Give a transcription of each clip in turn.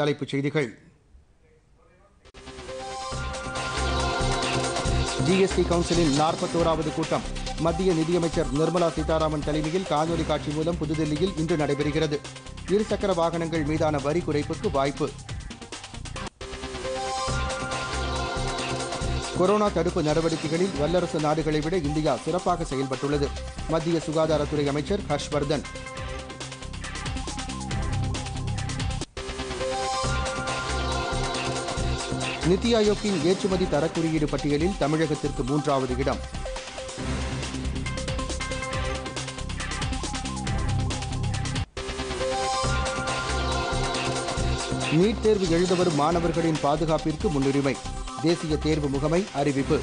தலைப்புச் செய்திகள் ஜிஎஸ்டி கவுன்சிலின் நாற்பத்தோராவது கூட்டம் மத்திய நிதியமைச்சர் நிர்மலா சீதாராமன் தலைமையில் காணொலி காட்சி மூலம் புதுதில்லியில் இன்று நடைபெறுகிறது இருசக்கர வாகனங்கள் மீதான வரி குறைப்புக்கு வாய்ப்பு கொரோனா தடுப்பு நடவடிக்கைகளில் வல்லரசு நாடுகளை விட இந்தியா சிறப்பாக செயல்பட்டுள்ளது மத்திய சுகாதாரத்துறை அமைச்சர் ஹர்ஷ்வர்தன் நித்தி ஆயோக்கின் ஏற்றுமதி தரக்குறியீடு பட்டியலில் தமிழகத்திற்கு மூன்றாவது இடம் நீட் தேர்வு எழுத வரும் மாணவர்களின் பாதுகாப்பிற்கு முன்னுரிமை தேசிய தேர்வு முகமை அறிவிப்பு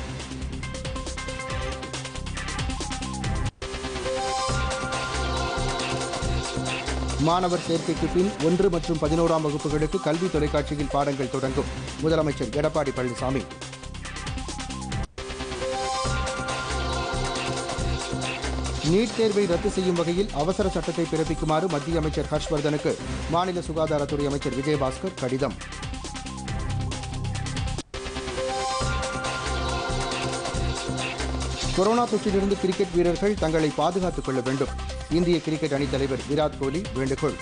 மாணவர் சேர்க்கைக்கு பின் ஒன்று மற்றும் பதினோராம் வகுப்புகளுக்கு கல்வி தொலைக்காட்சியில் பாடங்கள் தொடங்கும் முதலமைச்சர் எடப்பாடி பழனிசாமி நீட் தேர்வை ரத்து செய்யும் வகையில் அவசர சட்டத்தை பிறப்பிக்குமாறு மத்திய அமைச்சர் ஹர்ஷ்வர்தனுக்கு மாநில சுகாதாரத்துறை அமைச்சர் விஜயபாஸ்கர் கடிதம் கொரோனா தொற்றிலிருந்து கிரிக்கெட் வீரர்கள் தங்களை பாதுகாத்துக் கொள்ள வேண்டும் இந்திய கிரிக்கெட் அணித் தலைவர் விராட் கோலி வேண்டுகோள்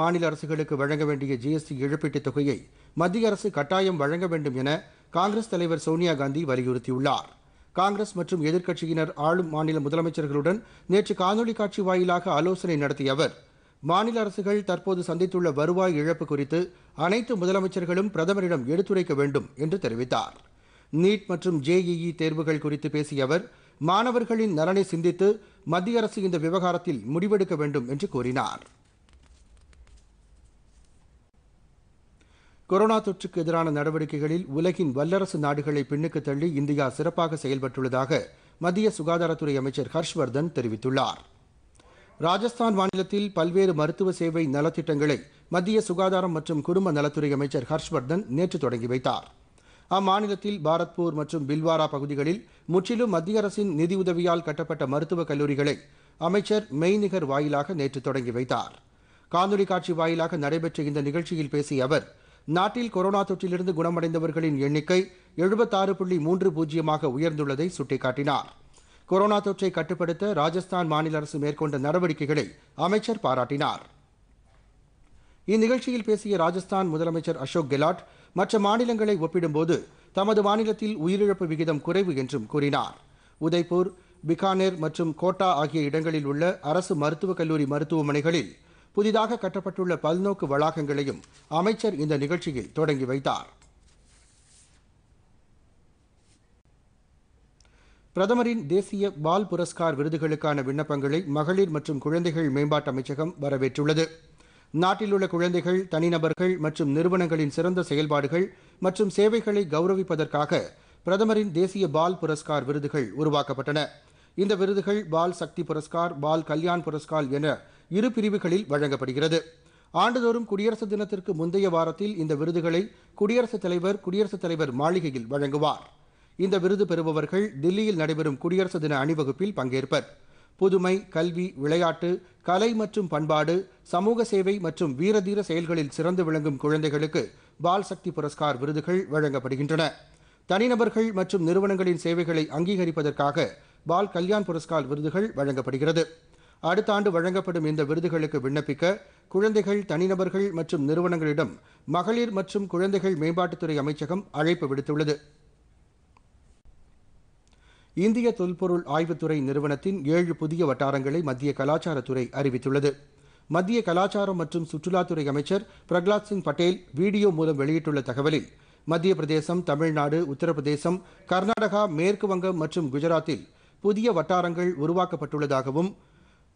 மாநில அரசுகளுக்கு வழங்க வேண்டிய ஜிஎஸ்டி இழப்பீட்டுத் தொகையை மத்திய அரசு கட்டாயம் வழங்க வேண்டும் என காங்கிரஸ் தலைவர் சோனியா காந்தி வலியுறுத்தியுள்ளார் காங்கிரஸ் மற்றும் எதிர்க்கட்சியினர் ஆளும் மாநில முதலமைச்சர்களுடன் நேற்று காணொலி காட்சி வாயிலாக ஆலோசனை நடத்திய அவர் மாநில அரசுகள் தற்போது சந்தித்துள்ள வருவாய் இழப்பு குறித்து அனைத்து முதலமைச்சர்களும் பிரதமரிடம் எடுத்துரைக்க வேண்டும் என்று தெரிவித்தாா் நீட் மற்றும் ஜேஇஇ தேர்வுகள் குறித்து பேசிய அவர் மாணவர்களின் நலனை சிந்தித்து மத்திய அரசு இந்த விவகாரத்தில் முடிவெடுக்க வேண்டும் என்று கூறினார் கொரோனா தொற்றுக்கு எதிரான நடவடிக்கைகளில் உலகின் வல்லரசு நாடுகளை பின்னுக்கு தள்ளி இந்தியா சிறப்பாக செயல்பட்டுள்ளதாக மத்திய சுகாதாரத்துறை அமைச்சர் ஹர்ஷ்வர்தன் தெரிவித்துள்ளார் ராஜஸ்தான் மாநிலத்தில் பல்வேறு மருத்துவ சேவை நலத்திட்டங்களை மத்திய சுகாதாரம் மற்றும் குடும்ப நலத்துறை அமைச்சர் ஹர்ஷ்வர்தன் நேற்று தொடங்கி வைத்தார் அம்மாநிலத்தில் பாரத்பூர் மற்றும் பில்வாரா பகுதிகளில் முற்றிலும் மத்திய அரசின் நிதியுதவியால் கட்டப்பட்ட மருத்துவக் கல்லூரிகளை அமைச்சர் மெய்நிகர் வாயிலாக நேற்று தொடங்கி வைத்தார் காணொலி காட்சி வாயிலாக நடைபெற்ற இந்த நிகழ்ச்சியில் பேசிய அவர் நாட்டில் கொரோனா தொற்றிலிருந்து குணமடைந்தவர்களின் எண்ணிக்கை எழுபத்தாறு புள்ளி மூன்று பூஜ்ஜியமாக உயர்ந்துள்ளதை சுட்டிக்காட்டினார் கொரோனா தொற்றை கட்டுப்படுத்த ராஜஸ்தான் மாநில அரசு மேற்கொண்ட நடவடிக்கைகளை அமைச்சர் பாராட்டினாா் இந்நிகழ்ச்சியில் பேசிய ராஜஸ்தான் முதலமைச்சர் அசோக் கெலாட் மற்ற மாநிலங்களை ஒப்பிடும்போது தமது மாநிலத்தில் உயிரிழப்பு விகிதம் குறைவு என்றும் கூறினார் உதய்பூர் பிகானேர் மற்றும் கோட்டா ஆகிய இடங்களில் உள்ள அரசு மருத்துவக் கல்லூரி மருத்துவமனைகளில் புதிதாக கட்டப்பட்டுள்ள பல்நோக்கு வளாகங்களையும் அமைச்சர் இந்த நிகழ்ச்சியில் தொடங்கி வைத்தார் பிரதமரின் தேசிய பால் புரஸ்கார் விருதுகளுக்கான விண்ணப்பங்களை மகளிர் மற்றும் குழந்தைகள் மேம்பாட்டு அமைச்சகம் வரவேற்றுள்ளது நாட்டில் உள்ள குழந்தைகள் தனிநபர்கள் மற்றும் நிறுவனங்களின் சிறந்த செயல்பாடுகள் மற்றும் சேவைகளை கௌரவிப்பதற்காக பிரதமரின் தேசிய பால் புரஸ்கார் விருதுகள் உருவாக்கப்பட்டன இந்த விருதுகள் பால் சக்தி புரஸ்கார் பால் கல்யாண் புரஸ்கார் என இரு பிரிவுகளில் வழங்கப்படுகிறது ஆண்டுதோறும் குடியரசு தினத்திற்கு முந்தைய வாரத்தில் இந்த விருதுகளை குடியரசுத் தலைவர் குடியரசுத் தலைவர் மாளிகையில் வழங்குவார் இந்த விருது பெறுபவர்கள் தில்லியில் நடைபெறும் குடியரசு தின அணிவகுப்பில் பங்கேற்பர் புதுமை கல்வி விளையாட்டு கலை மற்றும் பண்பாடு சமூக சேவை மற்றும் வீரதீர செயல்களில் சிறந்து விளங்கும் குழந்தைகளுக்கு பால் சக்தி புரஸ்கார் விருதுகள் வழங்கப்படுகின்றன தனிநபர்கள் மற்றும் நிறுவனங்களின் சேவைகளை அங்கீகரிப்பதற்காக பால் கல்யாண் புரஸ்கார் விருதுகள் வழங்கப்படுகிறது அடுத்த ஆண்டு வழங்கப்படும் இந்த விருதுகளுக்கு விண்ணப்பிக்க குழந்தைகள் தனிநபர்கள் மற்றும் நிறுவனங்களிடம் மகளிர் மற்றும் குழந்தைகள் மேம்பாட்டுத்துறை அமைச்சகம் அழைப்பு விடுத்துள்ளது இந்திய தொல்பொருள் ஆய்வுத்துறை நிறுவனத்தின் ஏழு புதிய வட்டாரங்களை மத்திய கலாச்சாரத்துறை அறிவித்துள்ளது மத்திய கலாச்சாரம் மற்றும் சுற்றுலாத்துறை அமைச்சர் பிரகலாத் சிங் பட்டேல் வீடியோ மூலம் வெளியிட்டுள்ள தகவலில் மத்திய பிரதேசம் தமிழ்நாடு உத்தரப்பிரதேசம் கர்நாடகா மேற்கு வங்கம் மற்றும் குஜராத்தில் புதிய வட்டாரங்கள் உருவாக்கப்பட்டுள்ளதாகவும்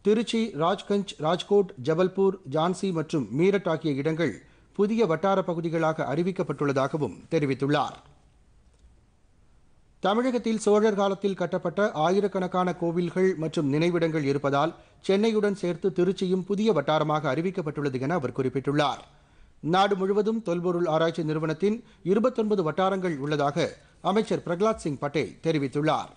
திருச்சி ராஜ்கஞ்ச் ராஜ்கோட் ஜபல்பூர் ஜான்சி மற்றும் மீரட் ஆகிய இடங்கள் புதிய வட்டார பகுதிகளாக அறிவிக்கப்பட்டுள்ளதாகவும் தெரிவித்துள்ளாா் தமிழகத்தில் சோழர் காலத்தில் கட்டப்பட்ட ஆயிரக்கணக்கான கோவில்கள் மற்றும் நினைவிடங்கள் இருப்பதால் சென்னையுடன் சேர்த்து திருச்சியும் புதிய வட்டாரமாக அறிவிக்கப்பட்டுள்ளது என அவர் குறிப்பிட்டுள்ளார் நாடு முழுவதும் தொல்பொருள் ஆராய்ச்சி நிறுவனத்தின் இருபத்தொன்பது வட்டாரங்கள் உள்ளதாக அமைச்சர் பிரகலாத் சிங் பட்டேல் தெரிவித்துள்ளார்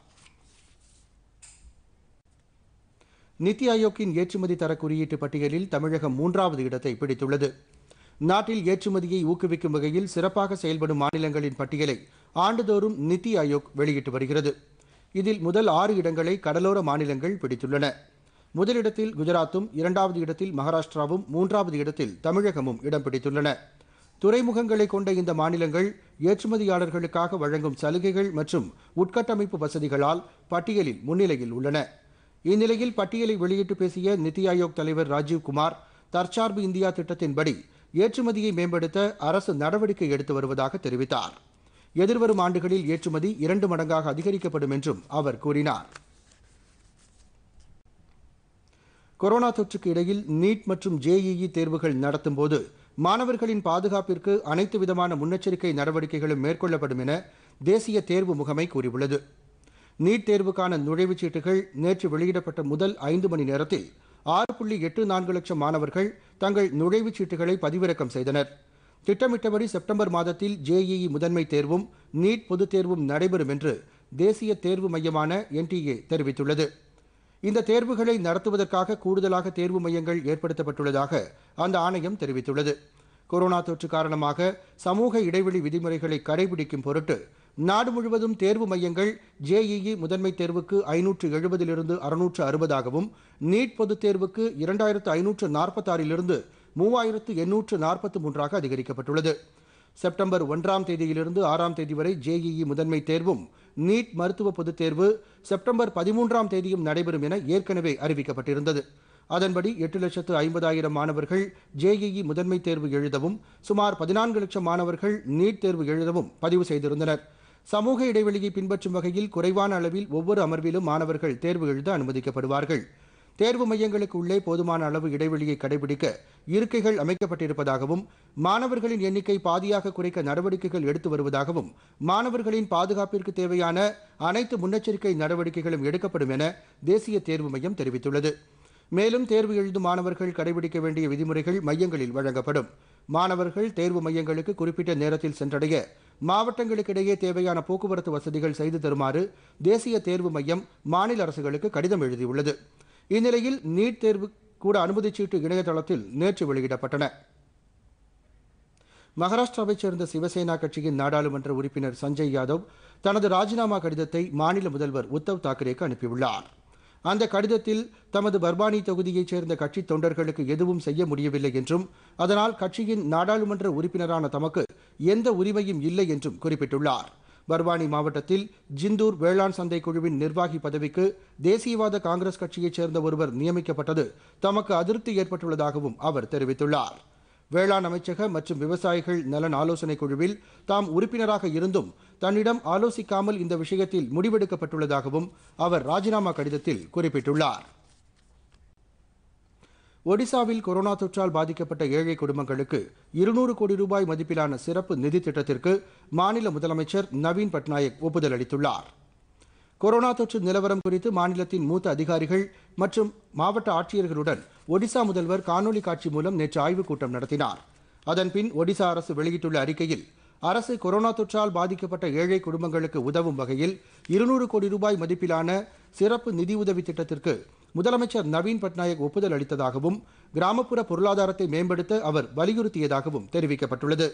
நித்தி ஆயோக்கின் ஏற்றுமதி தர குறியீட்டு பட்டியலில் தமிழகம் மூன்றாவது இடத்தை பிடித்துள்ளது நாட்டில் ஏற்றுமதியை ஊக்குவிக்கும் வகையில் சிறப்பாக செயல்படும் மாநிலங்களின் பட்டியலை ஆண்டுதோறும் நிதி ஆயோக் வெளியிட்டு வருகிறது இதில் முதல் ஆறு இடங்களை கடலோர மாநிலங்கள் பிடித்துள்ளன முதலிடத்தில் குஜராத்தும் இரண்டாவது இடத்தில் மகாராஷ்டிராவும் மூன்றாவது இடத்தில் தமிழகமும் இடம் பிடித்துள்ளன துறைமுகங்களை கொண்ட இந்த மாநிலங்கள் ஏற்றுமதியாளர்களுக்காக வழங்கும் சலுகைகள் மற்றும் உட்கட்டமைப்பு வசதிகளால் பட்டியலில் முன்னிலையில் உள்ளன இந்நிலையில் பட்டியலை வெளியிட்டு பேசிய நித்தி ஆயோக் தலைவர் ராஜீவ்குமார் தற்சார்பு இந்தியா திட்டத்தின்படி ஏற்றுமதியை மேம்படுத்த அரசு நடவடிக்கை எடுத்து வருவதாக தெரிவித்தாா் எதிர்வரும் ஆண்டுகளில் ஏற்றுமதி இரண்டு மடங்காக அதிகரிக்கப்படும் என்றும் அவர் கூறினார் கொரோனா தொற்றுக்கு இடையில் நீட் மற்றும் ஜேஇஇ தேர்வுகள் நடத்தும்போது மாணவர்களின் பாதுகாப்பிற்கு அனைத்து விதமான முன்னெச்சரிக்கை நடவடிக்கைகளும் மேற்கொள்ளப்படும் என தேசிய தேர்வு முகமை கூறியுள்ளது நீட் தேர்வுக்கான நுழைவுச் சீட்டுகள் நேற்று வெளியிடப்பட்ட முதல் ஐந்து மணி நேரத்தில் ஆறு புள்ளி எட்டு நான்கு லட்சம் மாணவர்கள் தங்கள் நுழைவுச் சீட்டுகளை பதிவிறக்கம் செய்தனா் திட்டமிட்டபடி செப்டம்பர் மாதத்தில் ஜேஇஇ முதன்மை தேர்வும் நீட் பொதுத் தேர்வும் நடைபெறும் என்று தேசிய தேர்வு மையமான என்டிஏ தெரிவித்துள்ளது இந்த தேர்வுகளை நடத்துவதற்காக கூடுதலாக தேர்வு மையங்கள் ஏற்படுத்தப்பட்டுள்ளதாக அந்த ஆணையம் தெரிவித்துள்ளது கொரோனா தொற்று காரணமாக சமூக இடைவெளி விதிமுறைகளை கடைபிடிக்கும் பொருட்டு நாடு முழுவதும் தேர்வு மையங்கள் ஜேஇஇ முதன்மை தேர்வுக்கு ஐநூற்று எழுபதிலிருந்து அறுநூற்று அறுபதாகவும் நீட் பொதுத் தேர்வுக்கு இரண்டாயிரத்து ஐநூற்று நாற்பத்தாறிலிருந்து மூவாயிரத்து எண்ணூற்று நாற்பத்து மூன்றாக அதிகரிக்கப்பட்டுள்ளது செப்டம்பர் ஒன்றாம் தேதியிலிருந்து ஆறாம் தேதி வரை ஜேஇஇ முதன்மை தேர்வும் நீட் மருத்துவ பொதுத் தேர்வு செப்டம்பர் பதிமூன்றாம் தேதியும் நடைபெறும் என ஏற்கனவே அறிவிக்கப்பட்டிருந்தது அதன்படி எட்டு லட்சத்து ஐம்பதாயிரம் மாணவர்கள் ஜேஇஇ முதன்மை தேர்வு எழுதவும் சுமார் பதினான்கு லட்சம் மாணவர்கள் நீட் தேர்வு எழுதவும் பதிவு செய்திருந்தனர் சமூக இடைவெளியை பின்பற்றும் வகையில் குறைவான அளவில் ஒவ்வொரு அமர்விலும் மாணவர்கள் தேர்வு எழுத அனுமதிக்கப்படுவார்கள் தேர்வு மையங்களுக்கு உள்ளே போதுமான அளவு இடைவெளியை கடைபிடிக்க இருக்கைகள் அமைக்கப்பட்டிருப்பதாகவும் மாணவர்களின் எண்ணிக்கை பாதியாக குறைக்க நடவடிக்கைகள் எடுத்து வருவதாகவும் மாணவர்களின் பாதுகாப்பிற்கு தேவையான அனைத்து முன்னெச்சரிக்கை நடவடிக்கைகளும் எடுக்கப்படும் என தேசிய தேர்வு மையம் தெரிவித்துள்ளது மேலும் தேர்வு எழுதும் மாணவர்கள் கடைபிடிக்க வேண்டிய விதிமுறைகள் மையங்களில் வழங்கப்படும் மாணவர்கள் தேர்வு மையங்களுக்கு குறிப்பிட்ட நேரத்தில் சென்றடைய மாவட்டங்களுக்கிடையே தேவையான போக்குவரத்து வசதிகள் செய்து தருமாறு தேசிய தேர்வு மையம் மாநில அரசுகளுக்கு கடிதம் எழுதியுள்ளது இந்நிலையில் நீட் தேர்வு கூட அனுமதிச்சீட்டு இணையதளத்தில் நேற்று வெளியிடப்பட்டன மகாராஷ்டிராவைச் சேர்ந்த சிவசேனா கட்சியின் நாடாளுமன்ற உறுப்பினர் சஞ்சய் யாதவ் தனது ராஜினாமா கடிதத்தை மாநில முதல்வர் உத்தவ் தாக்கரேக்கு அனுப்பியுள்ளார் அந்த கடிதத்தில் தமது பர்பானி தொகுதியைச் சேர்ந்த கட்சி தொண்டர்களுக்கு எதுவும் செய்ய முடியவில்லை என்றும் அதனால் கட்சியின் நாடாளுமன்ற உறுப்பினரான தமக்கு எந்த உரிமையும் இல்லை என்றும் குறிப்பிட்டுள்ளாா் பர்வானி மாவட்டத்தில் ஜிந்தூர் வேளாண் சந்தை குழுவின் நிர்வாகி பதவிக்கு தேசியவாத காங்கிரஸ் கட்சியைச் சேர்ந்த ஒருவர் நியமிக்கப்பட்டது தமக்கு அதிருப்தி ஏற்பட்டுள்ளதாகவும் அவர் தெரிவித்துள்ளார் வேளாண் அமைச்சக மற்றும் விவசாயிகள் நலன் ஆலோசனை குழுவில் தாம் உறுப்பினராக இருந்தும் தன்னிடம் ஆலோசிக்காமல் இந்த விஷயத்தில் முடிவெடுக்கப்பட்டுள்ளதாகவும் அவர் ராஜினாமா கடிதத்தில் குறிப்பிட்டுள்ளார் ஒடிசாவில் கொரோனா தொற்றால் பாதிக்கப்பட்ட ஏழை குடும்பங்களுக்கு இருநூறு கோடி ரூபாய் மதிப்பிலான சிறப்பு நிதி திட்டத்திற்கு மாநில முதலமைச்சர் நவீன் பட்நாயக் ஒப்புதல் அளித்துள்ளார் கொரோனா தொற்று நிலவரம் குறித்து மாநிலத்தின் மூத்த அதிகாரிகள் மற்றும் மாவட்ட ஆட்சியர்களுடன் ஒடிசா முதல்வர் காணொலி காட்சி மூலம் நேற்று ஆய்வுக் கூட்டம் நடத்தினார் அதன்பின் ஒடிசா அரசு வெளியிட்டுள்ள அறிக்கையில் அரசு கொரோனா தொற்றால் பாதிக்கப்பட்ட ஏழை குடும்பங்களுக்கு உதவும் வகையில் இருநூறு கோடி ரூபாய் மதிப்பிலான சிறப்பு நிதியுதவி திட்டத்திற்கு முதலமைச்சர் நவீன் பட்நாயக் ஒப்புதல் அளித்ததாகவும் கிராமப்புற பொருளாதாரத்தை மேம்படுத்த அவர் வலியுறுத்தியதாகவும் தெரிவிக்கப்பட்டுள்ளது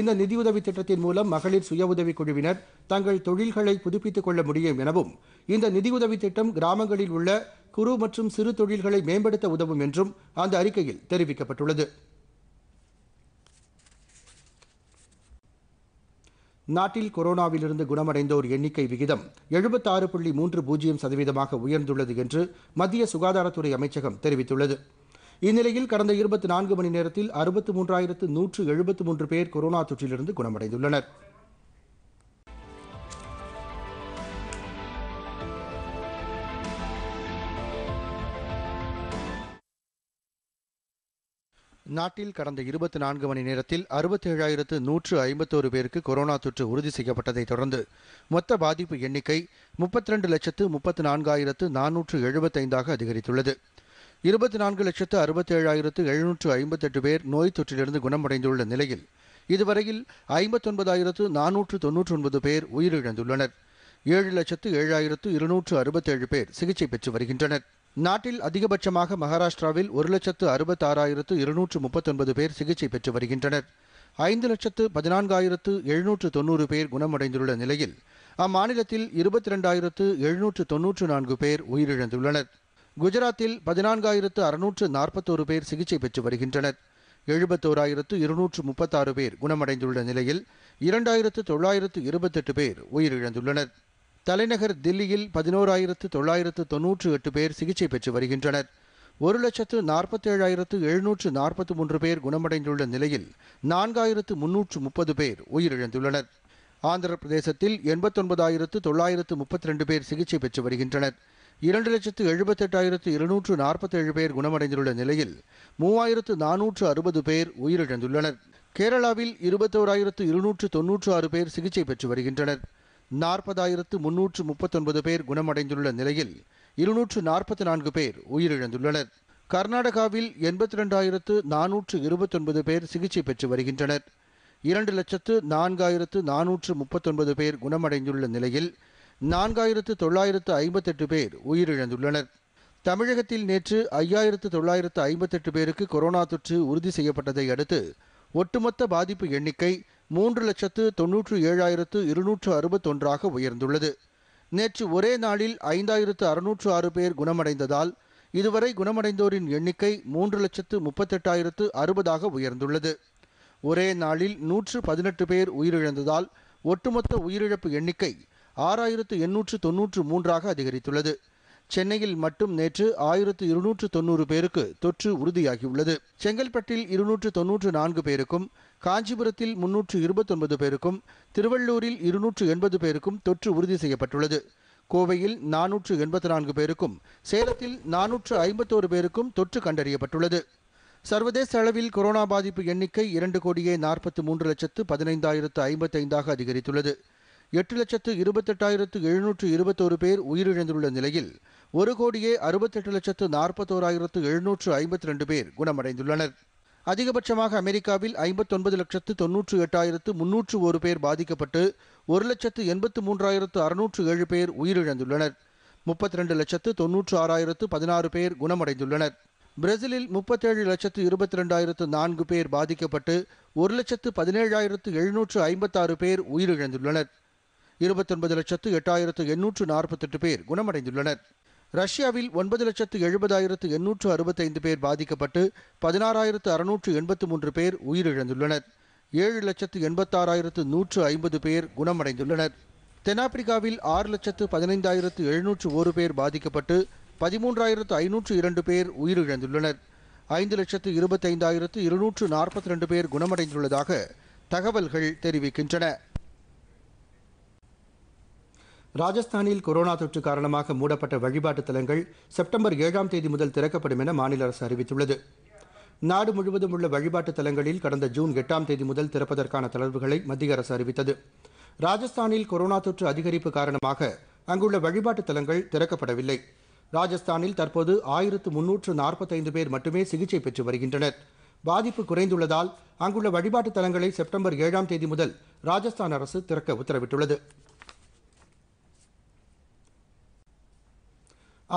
இந்த நிதியுதவி திட்டத்தின் மூலம் மகளிர் சுய உதவி குழுவினர் தங்கள் தொழில்களை புதுப்பித்துக் கொள்ள முடியும் எனவும் இந்த நிதியுதவி திட்டம் கிராமங்களில் உள்ள குறு மற்றும் சிறு தொழில்களை மேம்படுத்த உதவும் என்றும் அந்த அறிக்கையில் தெரிவிக்கப்பட்டுள்ளது நாட்டில் கொரோனாவிலிருந்து குணமடைந்தோர் எண்ணிக்கை விகிதம் எழுபத்தாறு புள்ளி மூன்று பூஜ்ஜியம் சதவீதமாக உயர்ந்துள்ளது என்று மத்திய சுகாதாரத்துறை அமைச்சகம் தெரிவித்துள்ளது இந்நிலையில் கடந்த இருபத்தி நான்கு மணி நேரத்தில் அறுபத்து மூன்றாயிரத்து நூற்று எழுபத்து மூன்று பேர் கொரோனா தொற்றிலிருந்து குணமடைந்துள்ளனா் நாட்டில் கடந்த இருபத்தி நான்கு மணி நேரத்தில் அறுபத்தேழாயிரத்து நூற்று ஐம்பத்தோரு பேருக்கு கொரோனா தொற்று உறுதி செய்யப்பட்டதை தொடர்ந்து மொத்த பாதிப்பு எண்ணிக்கை முப்பத்தி ரெண்டு லட்சத்து முப்பத்து நான்காயிரத்து நானூற்று எழுபத்தைந்தாக அதிகரித்துள்ளது இருபத்தி நான்கு லட்சத்து அறுபத்தேழாயிரத்து எழுநூற்று ஐம்பத்தெட்டு பேர் நோய் தொற்றிலிருந்து குணமடைந்துள்ள நிலையில் இதுவரையில் ஐம்பத்தொன்பதாயிரத்து நானூற்று தொன்னூற்று ஒன்பது பேர் உயிரிழந்துள்ளனர் ஏழு லட்சத்து ஏழாயிரத்து இருநூற்று அறுபத்தேழு பேர் சிகிச்சை பெற்று வருகின்றனர் நாட்டில் அதிகபட்சமாக மகாராஷ்டிராவில் ஒரு லட்சத்து அறுபத்தாறாயிரத்து இருநூற்று முப்பத்தொன்பது பேர் சிகிச்சை பெற்று வருகின்றனர் ஐந்து லட்சத்து பதினான்காயிரத்து எழுநூற்று தொன்னூறு பேர் குணமடைந்துள்ள நிலையில் அம்மாநிலத்தில் இருபத்தி ரெண்டாயிரத்து எழுநூற்று தொன்னூற்று நான்கு பேர் உயிரிழந்துள்ளனர் குஜராத்தில் பதினான்காயிரத்து அறுநூற்று நாற்பத்தோரு பேர் சிகிச்சை பெற்று வருகின்றனர் எழுபத்தோராயிரத்து இருநூற்று முப்பத்தாறு பேர் குணமடைந்துள்ள நிலையில் இரண்டாயிரத்து தொள்ளாயிரத்து இருபத்தெட்டு பேர் உயிரிழந்துள்ளனர் தலைநகர் தில்லியில் பதினோராயிரத்து தொள்ளாயிரத்து தொன்னூற்று எட்டு பேர் சிகிச்சை பெற்று வருகின்றனர் ஒரு லட்சத்து நாற்பத்தேழாயிரத்து எழுநூற்று நாற்பத்தி மூன்று பேர் குணமடைந்துள்ள நிலையில் நான்காயிரத்து முன்னூற்று முப்பது பேர் உயிரிழந்துள்ளனர் ஆந்திர பிரதேசத்தில் எண்பத்தொன்பதாயிரத்து தொள்ளாயிரத்து முப்பத்தி ரெண்டு பேர் சிகிச்சை பெற்று வருகின்றனர் இரண்டு லட்சத்து எழுபத்தெட்டாயிரத்து இருநூற்று நாற்பத்தேழு பேர் குணமடைந்துள்ள நிலையில் மூவாயிரத்து நானூற்று அறுபது பேர் உயிரிழந்துள்ளனர் கேரளாவில் இருபத்தோராயிரத்து இருநூற்று தொன்னூற்று ஆறு பேர் சிகிச்சை பெற்று வருகின்றனர் நாற்பதாயிரத்து முன்னூற்று முப்பத்தொன்பது பேர் குணமடைந்துள்ள நிலையில் இருநூற்று நாற்பத்தி நான்கு பேர் உயிரிழந்துள்ளனர் கர்நாடகாவில் எண்பத்தி ரெண்டாயிரத்து நானூற்று இருபத்தொன்பது பேர் சிகிச்சை பெற்று வருகின்றனர் இரண்டு லட்சத்து நான்காயிரத்து நானூற்று முப்பத்தொன்பது பேர் குணமடைந்துள்ள நிலையில் நான்காயிரத்து தொள்ளாயிரத்து ஐம்பத்தெட்டு பேர் உயிரிழந்துள்ளனர் தமிழகத்தில் நேற்று ஐயாயிரத்து தொள்ளாயிரத்து ஐம்பத்தெட்டு பேருக்கு கொரோனா தொற்று உறுதி செய்யப்பட்டதை அடுத்து ஒட்டுமொத்த பாதிப்பு எண்ணிக்கை மூன்று லட்சத்து தொன்னூற்று ஏழாயிரத்து இருநூற்று அறுபத்தொன்றாக உயர்ந்துள்ளது நேற்று ஒரே நாளில் ஐந்தாயிரத்து அறுநூற்று ஆறு பேர் குணமடைந்ததால் இதுவரை குணமடைந்தோரின் எண்ணிக்கை மூன்று லட்சத்து முப்பத்தெட்டாயிரத்து அறுபதாக உயர்ந்துள்ளது ஒரே நாளில் நூற்று பதினெட்டு பேர் உயிரிழந்ததால் ஒட்டுமொத்த உயிரிழப்பு எண்ணிக்கை ஆறாயிரத்து எண்ணூற்று தொன்னூற்று மூன்றாக அதிகரித்துள்ளது சென்னையில் மட்டும் நேற்று ஆயிரத்து இருநூற்று தொன்னூறு பேருக்கு தொற்று உறுதியாகியுள்ளது செங்கல்பட்டில் இருநூற்று தொன்னூற்று நான்கு பேருக்கும் காஞ்சிபுரத்தில் முன்னூற்று இருபத்தொன்பது பேருக்கும் திருவள்ளூரில் இருநூற்று எண்பது பேருக்கும் தொற்று உறுதி செய்யப்பட்டுள்ளது கோவையில் நானூற்று எண்பத்தி நான்கு பேருக்கும் சேலத்தில் நானூற்று ஐம்பத்தோரு பேருக்கும் தொற்று கண்டறியப்பட்டுள்ளது சர்வதேச அளவில் கொரோனா பாதிப்பு எண்ணிக்கை இரண்டு கோடியே நாற்பத்தி மூன்று லட்சத்து பதினைந்தாயிரத்து ஐம்பத்தைந்தாக அதிகரித்துள்ளது எட்டு லட்சத்து இருபத்தெட்டாயிரத்து எழுநூற்று இருபத்தோரு பேர் உயிரிழந்துள்ள நிலையில் ஒரு கோடியே அறுபத்தெட்டு லட்சத்து நாற்பத்தோராயிரத்து எழுநூற்று ஐம்பத்தி ரெண்டு பேர் குணமடைந்துள்ளனர் அதிகபட்சமாக அமெரிக்காவில் ஐம்பத்தொன்பது லட்சத்து தொன்னூற்று எட்டாயிரத்து முன்னூற்று ஒரு பேர் பாதிக்கப்பட்டு ஒரு லட்சத்து எண்பத்து மூன்றாயிரத்து அறுநூற்று ஏழு பேர் உயிரிழந்துள்ளனர் முப்பத்தி ரெண்டு லட்சத்து தொன்னூற்று ஆறாயிரத்து பதினாறு பேர் குணமடைந்துள்ளனர் பிரேசிலில் முப்பத்தேழு லட்சத்து இருபத்தி ரெண்டாயிரத்து நான்கு பேர் பாதிக்கப்பட்டு ஒரு லட்சத்து பதினேழாயிரத்து எழுநூற்று ஐம்பத்தாறு பேர் உயிரிழந்துள்ளனர் இருபத்தொன்பது லட்சத்து எட்டாயிரத்து எண்ணூற்று நாற்பத்தெட்டு பேர் குணமடைந்துள்ளனர் ரஷ்யாவில் ஒன்பது லட்சத்து எழுபதாயிரத்து எண்ணூற்று அறுபத்தைந்து பேர் பாதிக்கப்பட்டு பதினாறாயிரத்து அறுநூற்று எண்பத்து மூன்று பேர் உயிரிழந்துள்ளனர் ஏழு லட்சத்து எண்பத்தாறாயிரத்து நூற்று ஐம்பது பேர் குணமடைந்துள்ளனர் தென்னாப்பிரிக்காவில் ஆறு லட்சத்து பதினைந்தாயிரத்து எழுநூற்று ஒரு பேர் பாதிக்கப்பட்டு பதிமூன்றாயிரத்து ஐநூற்று இரண்டு பேர் உயிரிழந்துள்ளனர் ஐந்து லட்சத்து இருபத்தைந்தாயிரத்து இருநூற்று நாற்பத்தி ரெண்டு பேர் குணமடைந்துள்ளதாக தகவல்கள் தெரிவிக்கின்றன ராஜஸ்தானில் கொரோனா தொற்று காரணமாக மூடப்பட்ட வழிபாட்டுத் தலங்கள் செப்டம்பர் ஏழாம் தேதி முதல் திறக்கப்படும் என மாநில அரசு அறிவித்துள்ளது நாடு முழுவதும் உள்ள வழிபாட்டுத் தலங்களில் கடந்த ஜூன் எட்டாம் தேதி முதல் திறப்பதற்கான தளர்வுகளை மத்திய அரசு அறிவித்தது ராஜஸ்தானில் கொரோனா தொற்று அதிகரிப்பு காரணமாக அங்குள்ள வழிபாட்டுத் தலங்கள் திறக்கப்படவில்லை ராஜஸ்தானில் தற்போது ஆயிரத்து முன்னூற்று நாற்பத்தைந்து பேர் மட்டுமே சிகிச்சை பெற்று வருகின்றனர் பாதிப்பு குறைந்துள்ளதால் அங்குள்ள வழிபாட்டுத் தலங்களை செப்டம்பர் ஏழாம் தேதி முதல் ராஜஸ்தான் அரசு திறக்க உத்தரவிட்டுள்ளது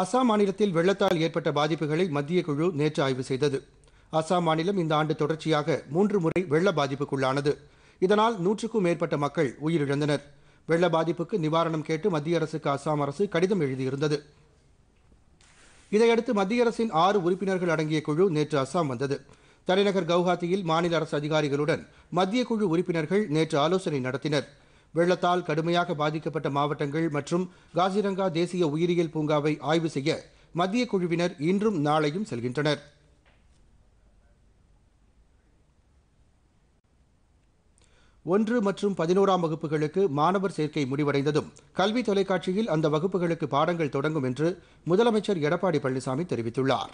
அசாம் மாநிலத்தில் வெள்ளத்தால் ஏற்பட்ட பாதிப்புகளை மத்திய குழு நேற்று ஆய்வு செய்தது அசாம் மாநிலம் இந்த ஆண்டு தொடர்ச்சியாக மூன்று முறை வெள்ள பாதிப்புக்குள்ளானது இதனால் நூற்றுக்கும் மேற்பட்ட மக்கள் உயிரிழந்தனர் வெள்ள பாதிப்புக்கு நிவாரணம் கேட்டு மத்திய அரசுக்கு அசாம் அரசு கடிதம் எழுதியிருந்தது இதையடுத்து மத்திய அரசின் ஆறு உறுப்பினர்கள் அடங்கிய குழு நேற்று அசாம் வந்தது தலைநகர் கவுஹாத்தியில் மாநில அரசு அதிகாரிகளுடன் மத்திய குழு உறுப்பினர்கள் நேற்று ஆலோசனை நடத்தினர் வெள்ளத்தால் கடுமையாக பாதிக்கப்பட்ட மாவட்டங்கள் மற்றும் காசிரங்கா தேசிய உயிரியல் பூங்காவை ஆய்வு செய்ய மத்திய குழுவினர் இன்றும் நாளையும் செல்கின்றனர் ஒன்று மற்றும் பதினோராம் வகுப்புகளுக்கு மாணவர் சேர்க்கை முடிவடைந்ததும் கல்வி தொலைக்காட்சியில் அந்த வகுப்புகளுக்கு பாடங்கள் தொடங்கும் என்று முதலமைச்சர் எடப்பாடி பழனிசாமி தெரிவித்துள்ளார்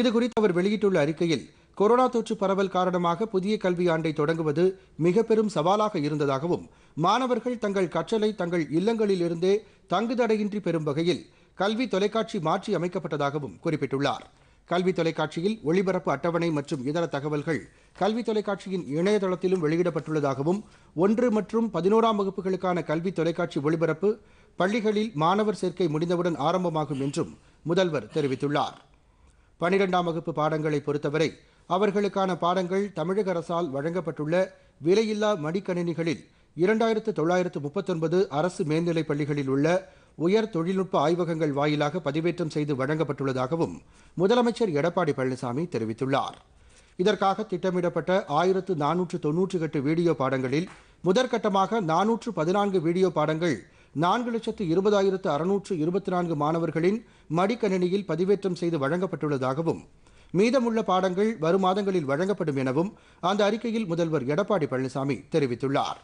இதுகுறித்து அவர் வெளியிட்டுள்ள அறிக்கையில் கொரோனா தொற்று பரவல் காரணமாக புதிய கல்வி ஆண்டை தொடங்குவது மிக பெரும் சவாலாக இருந்ததாகவும் மாணவர்கள் தங்கள் கற்றலை தங்கள் இல்லங்களிலிருந்தே தங்குதடையின்றி பெறும் வகையில் கல்வி தொலைக்காட்சி மாற்றி அமைக்கப்பட்டதாகவும் குறிப்பிட்டுள்ளார் கல்வி தொலைக்காட்சியில் ஒளிபரப்பு அட்டவணை மற்றும் இதர தகவல்கள் கல்வி தொலைக்காட்சியின் இணையதளத்திலும் வெளியிடப்பட்டுள்ளதாகவும் ஒன்று மற்றும் பதினோராம் வகுப்புகளுக்கான கல்வி தொலைக்காட்சி ஒளிபரப்பு பள்ளிகளில் மாணவர் சேர்க்கை முடிந்தவுடன் ஆரம்பமாகும் என்றும் முதல்வர் தெரிவித்துள்ளார் பனிரெண்டாம் வகுப்பு பாடங்களை பொறுத்தவரை அவர்களுக்கான பாடங்கள் தமிழக அரசால் வழங்கப்பட்டுள்ள விலையில்லா மடிக்கணினிகளில் இரண்டாயிரத்து தொள்ளாயிரத்து முப்பத்தொன்பது அரசு மேல்நிலைப் பள்ளிகளில் உள்ள உயர் தொழில்நுட்ப ஆய்வகங்கள் வாயிலாக பதிவேற்றம் செய்து வழங்கப்பட்டுள்ளதாகவும் முதலமைச்சர் எடப்பாடி பழனிசாமி தெரிவித்துள்ளார் இதற்காக திட்டமிடப்பட்ட ஆயிரத்து நானூற்று தொன்னூற்றி எட்டு வீடியோ பாடங்களில் முதற்கட்டமாக நானூற்று பதினான்கு வீடியோ பாடங்கள் நான்கு லட்சத்து இருபதாயிரத்து அறுநூற்று இருபத்தி நான்கு மாணவர்களின் மடிக்கணினியில் பதிவேற்றம் செய்து வழங்கப்பட்டுள்ளதாகவும் மீதமுள்ள பாடங்கள் வரும் மாதங்களில் வழங்கப்படும் எனவும் அந்த அறிக்கையில் முதல்வர் எடப்பாடி பழனிசாமி தெரிவித்துள்ளார்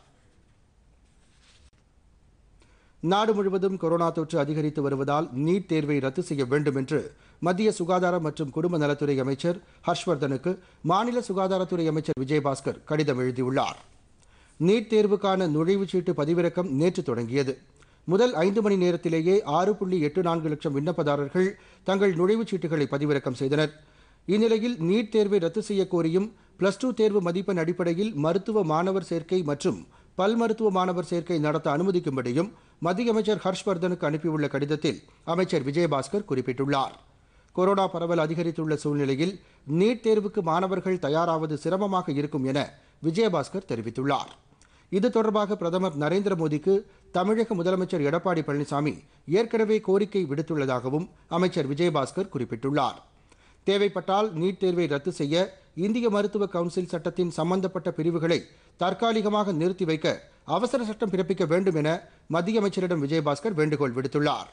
நாடு முழுவதும் கொரோனா தொற்று அதிகரித்து வருவதால் நீட் தேர்வை ரத்து செய்ய வேண்டும் என்று மத்திய சுகாதாரம் மற்றும் குடும்ப நலத்துறை அமைச்சர் ஹர்ஷ்வர்தனுக்கு மாநில சுகாதாரத்துறை அமைச்சர் விஜயபாஸ்கர் கடிதம் எழுதியுள்ளார் நீட் தேர்வுக்கான நுழைவுச்சீட்டு பதிவிறக்கம் நேற்று தொடங்கியது முதல் ஐந்து மணி நேரத்திலேயே ஆறு புள்ளி எட்டு நான்கு லட்சம் விண்ணப்பதாரர்கள் தங்கள் நுழைவுச்சீட்டுகளை பதிவிறக்கம் செய்தனர் இந்நிலையில் நீட் தேர்வை ரத்து செய்ய கோரியும் பிளஸ் டூ தேர்வு மதிப்பெண் அடிப்படையில் மருத்துவ மாணவர் சேர்க்கை மற்றும் பல் மருத்துவ மாணவர் சேர்க்கை நடத்த அனுமதிக்கும்படியும் மத்திய அமைச்சர் ஹர்ஷ்வர்தனுக்கு அனுப்பியுள்ள கடிதத்தில் அமைச்சர் விஜயபாஸ்கர் குறிப்பிட்டுள்ளார் கொரோனா பரவல் அதிகரித்துள்ள சூழ்நிலையில் நீட் தேர்வுக்கு மாணவர்கள் தயாராவது சிரமமாக இருக்கும் என விஜயபாஸ்கர் தெரிவித்துள்ளார் இது தொடர்பாக பிரதமர் நரேந்திர மோடிக்கு தமிழக முதலமைச்சர் எடப்பாடி பழனிசாமி ஏற்கனவே கோரிக்கை விடுத்துள்ளதாகவும் அமைச்சர் விஜயபாஸ்கர் குறிப்பிட்டுள்ளார் தேவைப்பட்டால் நீட் தேர்வை ரத்து செய்ய இந்திய மருத்துவ கவுன்சில் சட்டத்தின் சம்பந்தப்பட்ட பிரிவுகளை தற்காலிகமாக நிறுத்தி வைக்க அவசர சட்டம் பிறப்பிக்க வேண்டும் என மத்திய அமைச்சரிடம் விஜயபாஸ்கர் வேண்டுகோள் விடுத்துள்ளார்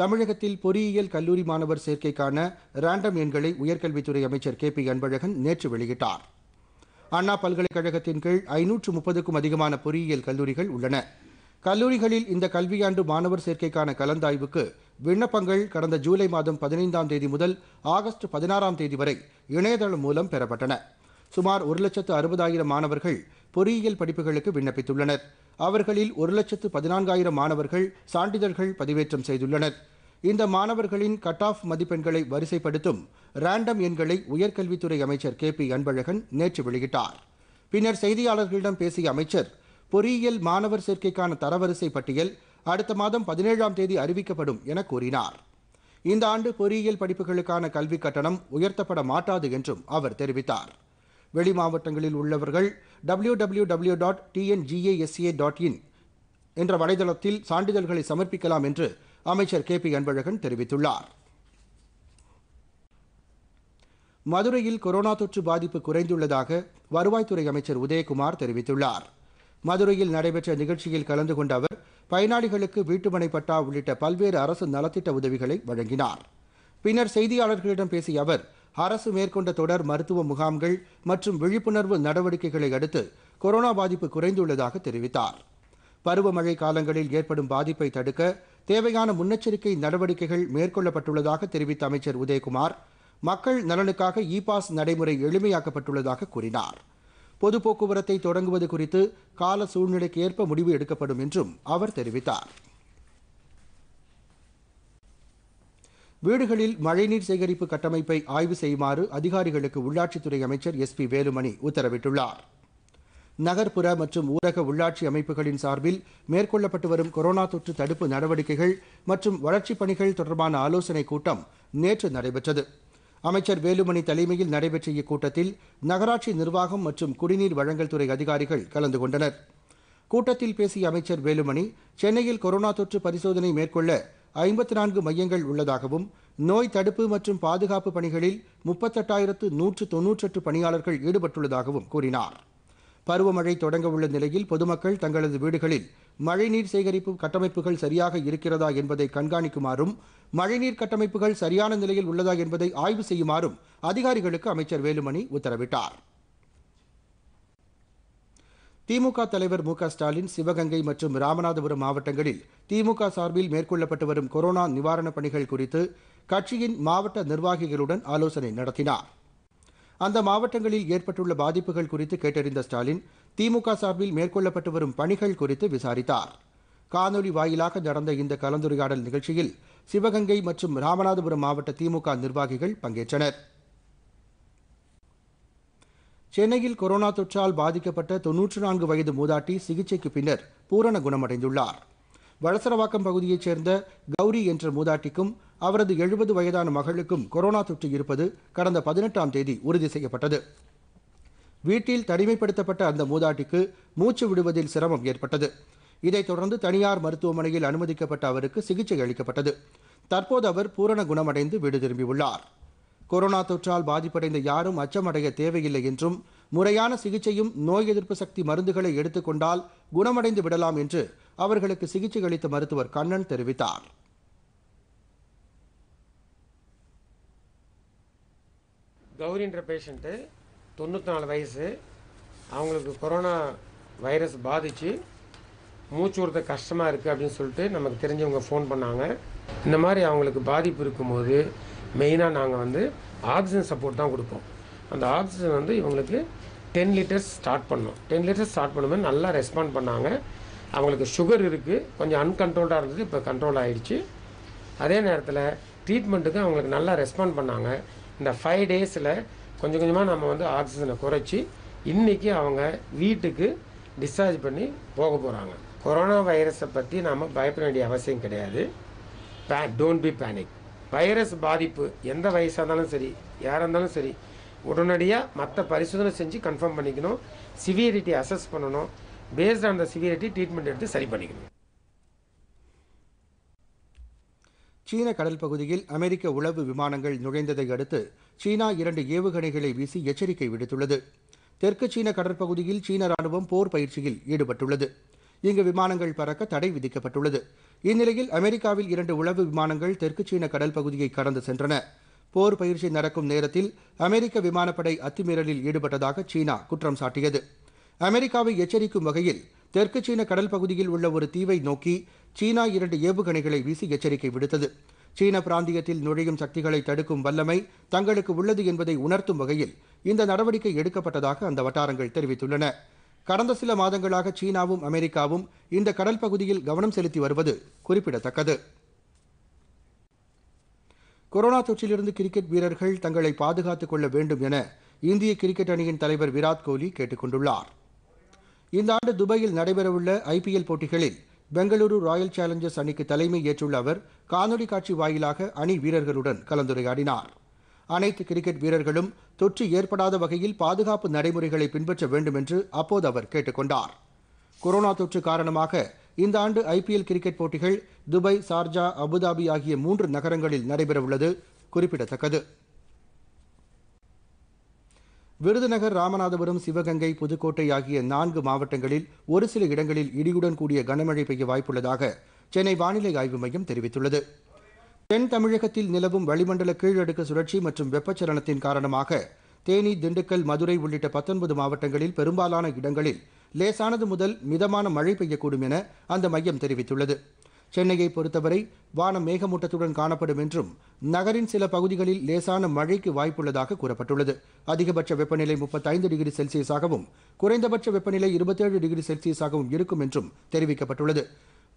தமிழகத்தில் பொறியியல் கல்லூரி மாணவர் சேர்க்கைக்கான ரேண்டம் எண்களை உயர்கல்வித்துறை அமைச்சர் கே பி அன்பழகன் நேற்று வெளியிட்டார் அண்ணா பல்கலைக்கழகத்தின் கீழ் ஐநூற்று முப்பதுக்கும் அதிகமான பொறியியல் கல்லூரிகள் உள்ளன கல்லூரிகளில் இந்த கல்வியாண்டு மாணவர் சேர்க்கைக்கான கலந்தாய்வுக்கு விண்ணப்பங்கள் கடந்த ஜூலை மாதம் பதினைந்தாம் தேதி முதல் ஆகஸ்ட் பதினாறாம் தேதி வரை இணையதளம் மூலம் பெறப்பட்டன சுமார் ஒரு லட்சத்து அறுபதாயிரம் மாணவர்கள் பொறியியல் படிப்புகளுக்கு விண்ணப்பித்துள்ளனர் அவர்களில் ஒரு லட்சத்து பதினான்காயிரம் மாணவர்கள் சான்றிதழ்கள் பதிவேற்றம் செய்துள்ளனர் இந்த மாணவர்களின் கட் ஆஃப் மதிப்பெண்களை வரிசைப்படுத்தும் ரேண்டம் எண்களை உயர்கல்வித்துறை அமைச்சர் கே பி அன்பழகன் நேற்று வெளியிட்டார் பின்னர் செய்தியாளர்களிடம் பேசிய அமைச்சர் பொறியியல் மாணவர் சேர்க்கைக்கான தரவரிசை பட்டியல் அடுத்த மாதம் பதினேழாம் தேதி அறிவிக்கப்படும் என கூறினார் இந்த ஆண்டு பொறியியல் படிப்புகளுக்கான கல்விக் கட்டணம் உயர்த்தப்பட மாட்டாது என்றும் அவர் தெரிவித்தார் வெளி மாவட்டங்களில் உள்ளவர்கள் W W W dot TNGASA dot in என்ற வலைதளத்தில் சான்றிதழ்களை சமர்ப்பிக்கலாம் என்று அமைச்சர் கே பி அன்பழகன் தெரிவித்துள்ளார் மதுரையில் கொரோனா தொற்று பாதிப்பு குறைந்துள்ளதாக வருவாய்த்துறை அமைச்சர் உதயகுமார் தெரிவித்துள்ளார் மதுரையில் நடைபெற்ற நிகழ்ச்சியில் கலந்து கொண்ட அவர் பயனாளிகளுக்கு வீட்டுமனை பட்டா உள்ளிட்ட பல்வேறு அரசு நலத்திட்ட உதவிகளை வழங்கினார் பின்னர் செய்தியாளர்களிடம் பேசிய அவர் அரசு மேற்கொண்ட தொடர் மருத்துவ முகாம்கள் மற்றும் விழிப்புணர்வு நடவடிக்கைகளை அடுத்து கொரோனா பாதிப்பு குறைந்துள்ளதாக தெரிவித்தார் பருவமழை காலங்களில் ஏற்படும் பாதிப்பை தடுக்க தேவையான முன்னெச்சரிக்கை நடவடிக்கைகள் மேற்கொள்ளப்பட்டுள்ளதாக தெரிவித்த அமைச்சர் உதயகுமார் மக்கள் நலனுக்காக இ பாஸ் நடைமுறை எளிமையாக்கப்பட்டுள்ளதாக கூறினாா் பொது போக்குவரத்தை தொடங்குவது குறித்து கால சூழ்நிலைக்கு ஏற்ப முடிவு எடுக்கப்படும் என்றும் அவர் தெரிவித்தார் வீடுகளில் மழைநீர் சேகரிப்பு கட்டமைப்பை ஆய்வு செய்யுமாறு அதிகாரிகளுக்கு உள்ளாட்சித்துறை அமைச்சர் எஸ் பி வேலுமணி உத்தரவிட்டுள்ளார் நகர்ப்புற மற்றும் ஊரக உள்ளாட்சி அமைப்புகளின் சார்பில் மேற்கொள்ளப்பட்டு வரும் கொரோனா தொற்று தடுப்பு நடவடிக்கைகள் மற்றும் வளர்ச்சிப் பணிகள் தொடர்பான ஆலோசனைக் கூட்டம் நேற்று நடைபெற்றது அமைச்சர் வேலுமணி தலைமையில் நடைபெற்ற இக்கூட்டத்தில் நகராட்சி நிர்வாகம் மற்றும் குடிநீர் வழங்கல் துறை அதிகாரிகள் கலந்து கொண்டனர் கூட்டத்தில் பேசிய அமைச்சர் வேலுமணி சென்னையில் கொரோனா தொற்று பரிசோதனை மேற்கொள்ள ஐம்பத்தி நான்கு மையங்கள் உள்ளதாகவும் நோய் தடுப்பு மற்றும் பாதுகாப்பு பணிகளில் முப்பத்தெட்டாயிரத்து நூற்று தொன்னூற்றெட்டு பணியாளர்கள் ஈடுபட்டுள்ளதாகவும் கூறினார் பருவமழை தொடங்க உள்ள நிலையில் பொதுமக்கள் தங்களது வீடுகளில் மழைநீர் சேகரிப்பு கட்டமைப்புகள் சரியாக இருக்கிறதா என்பதை கண்காணிக்குமாறும் மழைநீர் கட்டமைப்புகள் சரியான நிலையில் உள்ளதா என்பதை ஆய்வு செய்யுமாறும் அதிகாரிகளுக்கு அமைச்சர் வேலுமணி உத்தரவிட்டார் திமுக தலைவர் மு ஸ்டாலின் சிவகங்கை மற்றும் ராமநாதபுரம் மாவட்டங்களில் திமுக சார்பில் மேற்கொள்ளப்பட்டு வரும் கொரோனா நிவாரணப் பணிகள் குறித்து கட்சியின் மாவட்ட நிர்வாகிகளுடன் ஆலோசனை நடத்தினார் அந்த மாவட்டங்களில் ஏற்பட்டுள்ள பாதிப்புகள் குறித்து கேட்டறிந்த ஸ்டாலின் திமுக சார்பில் மேற்கொள்ளப்பட்டு வரும் பணிகள் குறித்து விசாரித்தார் காணொலி வாயிலாக நடந்த இந்த கலந்துரையாடல் நிகழ்ச்சியில் சிவகங்கை மற்றும் ராமநாதபுரம் மாவட்ட திமுக நிர்வாகிகள் பங்கேற்றனர் சென்னையில் கொரோனா தொற்றால் பாதிக்கப்பட்ட தொன்னூற்று நான்கு வயது மூதாட்டி சிகிச்சைக்கு பின்னர் பூரண குணமடைந்துள்ளார் வளசரவாக்கம் பகுதியைச் சேர்ந்த கௌரி என்ற மூதாட்டிக்கும் அவரது எழுபது வயதான மகளுக்கும் கொரோனா தொற்று இருப்பது கடந்த பதினெட்டாம் தேதி உறுதி செய்யப்பட்டது வீட்டில் தனிமைப்படுத்தப்பட்ட அந்த மூதாட்டிக்கு மூச்சு விடுவதில் சிரமம் ஏற்பட்டது இதைத் தொடர்ந்து தனியார் மருத்துவமனையில் அனுமதிக்கப்பட்ட அவருக்கு சிகிச்சை அளிக்கப்பட்டது தற்போது அவர் பூரண குணமடைந்து வீடு திரும்பியுள்ளார் கொரோனா தொற்றால் பாதிப்படைந்த யாரும் அச்சமடைய தேவையில்லை என்றும் முறையான சிகிச்சையும் நோய் எதிர்ப்பு சக்தி மருந்துகளை எடுத்துக்கொண்டால் குணமடைந்து விடலாம் என்று அவர்களுக்கு சிகிச்சை அளித்த மருத்துவர் கண்ணன் தெரிவித்தார் கௌரின்ற பேஷண்ட்டு தொண்ணூற்றி நாலு வயசு அவங்களுக்கு கொரோனா வைரஸ் பாதித்து மூச்சு விடுறது கஷ்டமாக இருக்குது அப்படின்னு சொல்லிட்டு நமக்கு தெரிஞ்சவங்க ஃபோன் பண்ணாங்க இந்த மாதிரி அவங்களுக்கு பாதிப்பு இருக்கும்போது மெயினாக நாங்கள் வந்து ஆக்சிஜன் சப்போர்ட் தான் கொடுப்போம் அந்த ஆக்சிஜன் வந்து இவங்களுக்கு டென் லிட்டர்ஸ் ஸ்டார்ட் பண்ணோம் டென் லிட்டர்ஸ் ஸ்டார்ட் பண்ணும்போது நல்லா ரெஸ்பாண்ட் பண்ணாங்க அவங்களுக்கு சுகர் இருக்குது கொஞ்சம் அன்கண்ட்ரோல்டாக இருந்தது இப்போ கண்ட்ரோல் ஆகிடுச்சு அதே நேரத்தில் ட்ரீட்மெண்ட்டுக்கு அவங்களுக்கு நல்லா ரெஸ்பாண்ட் பண்ணாங்க இந்த ஃபைவ் டேஸில் கொஞ்சம் கொஞ்சமாக நம்ம வந்து ஆக்சிஜனை குறைச்சி இன்றைக்கி அவங்க வீட்டுக்கு டிஸ்சார்ஜ் பண்ணி போக போகிறாங்க கொரோனா வைரஸை பற்றி நாம் பயப்பட வேண்டிய அவசியம் கிடையாது பே டோன்ட் பி பேனிக் வைரஸ் பாதிப்பு எந்த வயசாக இருந்தாலும் சரி யாராக இருந்தாலும் சரி உடனடியாக மற்ற பரிசோதனை செஞ்சு கன்ஃபார்ம் பண்ணிக்கணும் சிவியரிட்டி அசஸ் பண்ணணும் based on the severity treatment எடுத்து சரி பண்ணிக்கணும் சீன கடல் பகுதியில் அமெரிக்க உளவு விமானங்கள் நுழைந்ததை அடுத்து சீனா இரண்டு ஏவுகணைகளை வீசி எச்சரிக்கை விடுத்துள்ளது தெற்கு சீன கடற்பகுதியில் சீன ராணுவம் போர் பயிற்சியில் ஈடுபட்டுள்ளது இங்கு விமானங்கள் பறக்க தடை விதிக்கப்பட்டுள்ளது இந்நிலையில் அமெரிக்காவில் இரண்டு உளவு விமானங்கள் தெற்கு சீன கடல் பகுதியை கடந்து சென்றன போர் பயிற்சி நடக்கும் நேரத்தில் அமெரிக்க விமானப்படை அத்துமீறலில் ஈடுபட்டதாக சீனா குற்றம் சாட்டியது அமெரிக்காவை எச்சரிக்கும் வகையில் தெற்கு சீன கடல் பகுதியில் உள்ள ஒரு தீவை நோக்கி சீனா இரண்டு ஏவுகணைகளை வீசி எச்சரிக்கை விடுத்தது சீன பிராந்தியத்தில் நுழையும் சக்திகளை தடுக்கும் வல்லமை தங்களுக்கு உள்ளது என்பதை உணர்த்தும் வகையில் இந்த நடவடிக்கை எடுக்கப்பட்டதாக அந்த வட்டாரங்கள் தெரிவித்துள்ளன கடந்த சில மாதங்களாக சீனாவும் அமெரிக்காவும் இந்த கடல் பகுதியில் கவனம் செலுத்தி வருவது குறிப்பிடத்தக்கது கொரோனா தொற்றிலிருந்து கிரிக்கெட் வீரர்கள் தங்களை பாதுகாத்துக் கொள்ள வேண்டும் என இந்திய கிரிக்கெட் அணியின் தலைவர் விராட் கோலி கேட்டுக் கொண்டுள்ளாா் இந்த ஆண்டு துபாயில் நடைபெறவுள்ள ஐபிஎல் போட்டிகளில் பெங்களூரு ராயல் சேலஞ்சர்ஸ் அணிக்கு தலைமை ஏற்றுள்ள அவர் காணொலி காட்சி வாயிலாக அணி வீரர்களுடன் கலந்துரையாடினார் அனைத்து கிரிக்கெட் வீரர்களும் தொற்று ஏற்படாத வகையில் பாதுகாப்பு நடைமுறைகளை பின்பற்ற வேண்டும் என்று அப்போது அவர் கேட்டுக் கொண்டார் கொரோனா தொற்று காரணமாக இந்த ஆண்டு ஐபிஎல் கிரிக்கெட் போட்டிகள் துபாய் சார்ஜா அபுதாபி ஆகிய மூன்று நகரங்களில் நடைபெறவுள்ளது குறிப்பிடத்தக்கது விருதுநகர் ராமநாதபுரம் சிவகங்கை புதுக்கோட்டை ஆகிய நான்கு மாவட்டங்களில் ஒரு சில இடங்களில் இடியுடன் கூடிய கனமழை பெய்ய வாய்ப்புள்ளதாக சென்னை வானிலை ஆய்வு மையம் தெரிவித்துள்ளது தென் தமிழகத்தில் நிலவும் வளிமண்டல கீழடுக்கு சுழற்சி மற்றும் வெப்பச்சலனத்தின் காரணமாக தேனி திண்டுக்கல் மதுரை உள்ளிட்ட பத்தொன்பது மாவட்டங்களில் பெரும்பாலான இடங்களில் லேசானது முதல் மிதமான மழை பெய்யக்கூடும் என அந்த மையம் தெரிவித்துள்ளது சென்னையை பொறுத்தவரை வானம் மேகமூட்டத்துடன் காணப்படும் என்றும் நகரின் சில பகுதிகளில் லேசான மழைக்கு வாய்ப்புள்ளதாக கூறப்பட்டுள்ளது அதிகபட்ச வெப்பநிலை முப்பத்தைந்து டிகிரி செல்சியஸாகவும் குறைந்தபட்ச வெப்பநிலை இருபத்தேழு டிகிரி செல்சியஸாகவும் இருக்கும் என்றும் தெரிவிக்கப்பட்டுள்ளது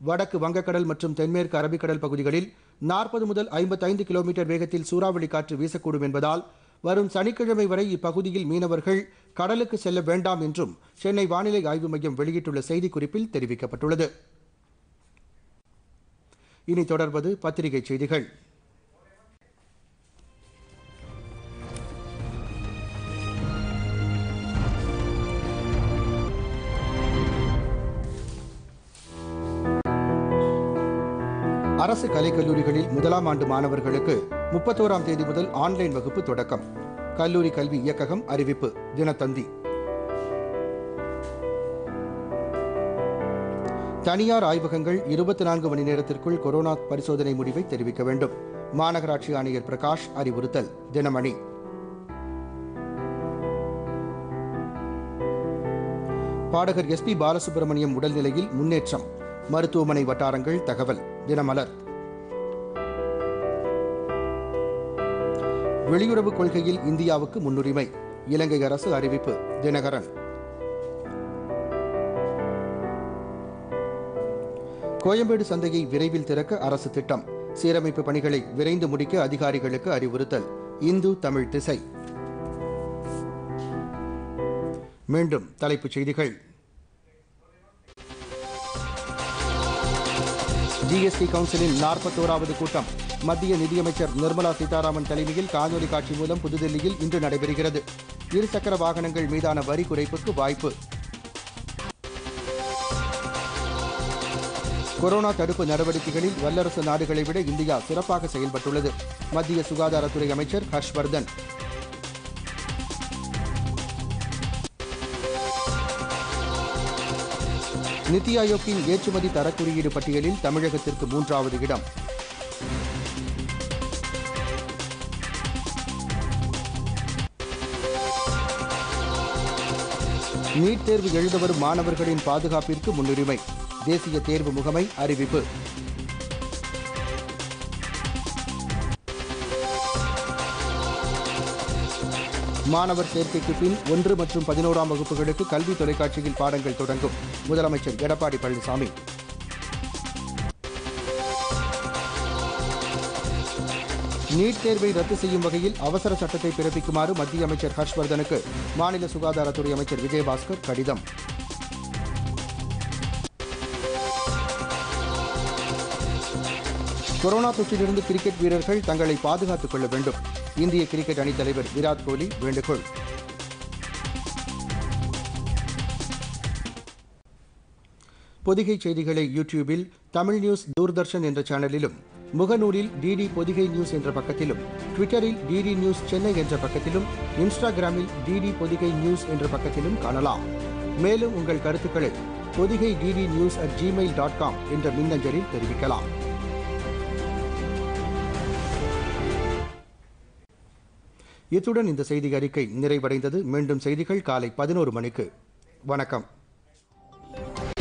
வடக்கு வங்கக்கடல் மற்றும் தென்மேற்கு அரபிக்கடல் பகுதிகளில் நாற்பது முதல் ஐம்பத்தைந்து கிலோமீட்டர் வேகத்தில் சூறாவளி காற்று வீசக்கூடும் என்பதால் வரும் சனிக்கிழமை வரை இப்பகுதியில் மீனவர்கள் கடலுக்கு செல்ல வேண்டாம் என்றும் சென்னை வானிலை ஆய்வு மையம் வெளியிட்டுள்ள செய்திக்குறிப்பில் தெரிவிக்கப்பட்டுள்ளது இனி தொடர்வது பத்திரிகை செய்திகள் அரசு கலைக்கல்லூரிகளில் முதலாம் ஆண்டு மாணவர்களுக்கு முப்பத்தோராம் தேதி முதல் ஆன்லைன் வகுப்பு தொடக்கம் கல்லூரி கல்வி இயக்ககம் அறிவிப்பு தினத்தந்தி தனியார் ஆய்வகங்கள் இருபத்தி நான்கு மணி நேரத்திற்குள் கொரோனா பரிசோதனை முடிவை தெரிவிக்க வேண்டும் மாநகராட்சி ஆணையர் பிரகாஷ் அறிவுறுத்தல் தினமணி பாடகர் எஸ் பி பாலசுப்ரமணியம் உடல்நிலையில் முன்னேற்றம் மருத்துவமனை வட்டாரங்கள் தகவல் தினமலர் வெளியுறவு கொள்கையில் இந்தியாவுக்கு முன்னுரிமை இலங்கை அரசு அறிவிப்பு தினகரன் கோயம்பேடு சந்தையை விரைவில் திறக்க அரசு திட்டம் சீரமைப்பு பணிகளை விரைந்து முடிக்க அதிகாரிகளுக்கு அறிவுறுத்தல் இந்து தமிழ் திசை மீண்டும் தலைப்புச் செய்திகள் ஜிஎஸ்டி கவுன்சிலின் நாற்பத்தோராவது கூட்டம் மத்திய நிதியமைச்சர் நிர்மலா சீதாராமன் தலைமையில் காணொலி காட்சி மூலம் புதுதில்லியில் இன்று நடைபெறுகிறது இருசக்கர வாகனங்கள் மீதான வரி குறைப்புக்கு வாய்ப்பு கொரோனா தடுப்பு நடவடிக்கைகளில் வல்லரசு நாடுகளை விட இந்தியா சிறப்பாக செயல்பட்டுள்ளது மத்திய சுகாதாரத்துறை அமைச்சர் ஹர்ஷ்வர்தன் நித்தி ஆயோக்கின் ஏற்றுமதி தரக்குறியீடு பட்டியலில் தமிழகத்திற்கு மூன்றாவது இடம் நீட் தேர்வு எழுத வரும் மாணவர்களின் பாதுகாப்பிற்கு முன்னுரிமை தேசிய தேர்வு முகமை அறிவிப்பு மாணவர் சேர்க்கைக்கு பின் ஒன்று மற்றும் பதினோராம் வகுப்புகளுக்கு கல்வி தொலைக்காட்சியில் பாடங்கள் தொடங்கும் முதலமைச்சர் எடப்பாடி பழனிசாமி நீட் தேர்வை ரத்து செய்யும் வகையில் அவசர சட்டத்தை பிறப்பிக்குமாறு மத்திய அமைச்சர் ஹர்ஷ்வர்தனுக்கு மாநில சுகாதாரத்துறை அமைச்சர் விஜயபாஸ்கர் கடிதம் கொரோனா தொற்றிலிருந்து கிரிக்கெட் வீரர்கள் தங்களை பாதுகாத்துக் கொள்ள வேண்டும் இந்திய கிரிக்கெட் அணித் தலைவர் விராட் கோலி வேண்டுகோள் பொதிகை செய்திகளை யூடியூபில் தமிழ் நியூஸ் தூர்தர்ஷன் என்ற சேனலிலும் முகநூலில் டிடி பொதிகை நியூஸ் என்ற பக்கத்திலும் ட்விட்டரில் டிடி நியூஸ் சென்னை என்ற பக்கத்திலும் இன்ஸ்டாகிராமில் டிடி பொதிகை நியூஸ் என்ற பக்கத்திலும் காணலாம் மேலும் உங்கள் கருத்துக்களை Podhigai DD news at Gmail dot com என்ற மின்னஞ்சலில் தெரிவிக்கலாம் இத்துடன் இந்த செய்தி அறிக்கை நிறைவடைந்தது மீண்டும் செய்திகள் காலை பதினோரு மணிக்கு வணக்கம்